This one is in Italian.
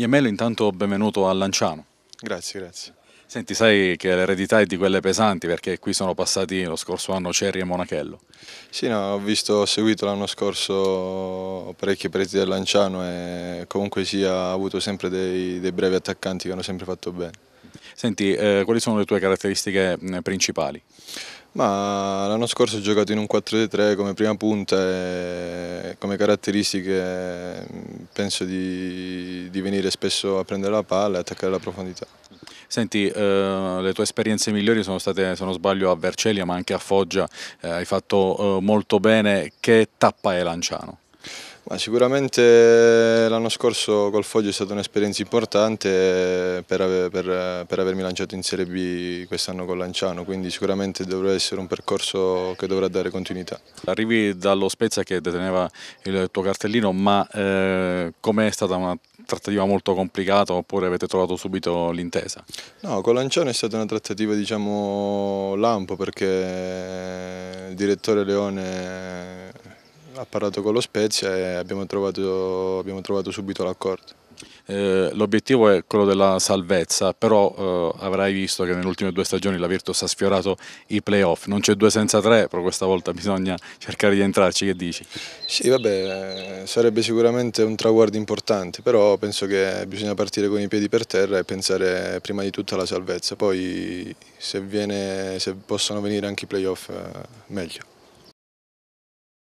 Iemello intanto benvenuto a Lanciano. Grazie, grazie. Senti, sai che l'eredità è di quelle pesanti perché qui sono passati lo scorso anno Cerri e Monachello. Sì, no, ho, visto, ho seguito l'anno scorso parecchi preti del Lanciano e comunque sì, ha avuto sempre dei, dei brevi attaccanti che hanno sempre fatto bene. Senti, eh, quali sono le tue caratteristiche principali? Ma l'anno scorso ho giocato in un 4-3 come prima punta e come caratteristiche penso di, di venire spesso a prendere la palla e attaccare la profondità. Senti, eh, le tue esperienze migliori sono state, se non sbaglio, a Vercellia ma anche a Foggia, eh, hai fatto eh, molto bene, che tappa è Lanciano? Ma sicuramente l'anno scorso col Foglio è stata un'esperienza importante per, ave, per, per, avermi lanciato in Serie B quest'anno con Lanciano, quindi sicuramente dovrà essere un percorso che dovrà dare continuità. Arrivi dallo Spezia che deteneva il tuo cartellino, ma eh, com'è stata una trattativa molto complicata oppure avete trovato subito l'intesa? No, con Lanciano è stata una trattativa diciamo lampo perché il direttore Leone ha parlato con lo Spezia e abbiamo trovato, abbiamo trovato subito l'accordo. Eh, L'obiettivo è quello della salvezza, però eh, avrai visto che nelle ultime due stagioni la Virtus ha sfiorato i playoff, non c'è due senza tre, però questa volta bisogna cercare di entrarci, che dici? Sì, vabbè, eh, sarebbe sicuramente un traguardo importante, però penso che bisogna partire con i piedi per terra e pensare prima di tutto alla salvezza, poi se, viene, se possono venire anche i playoff eh, meglio.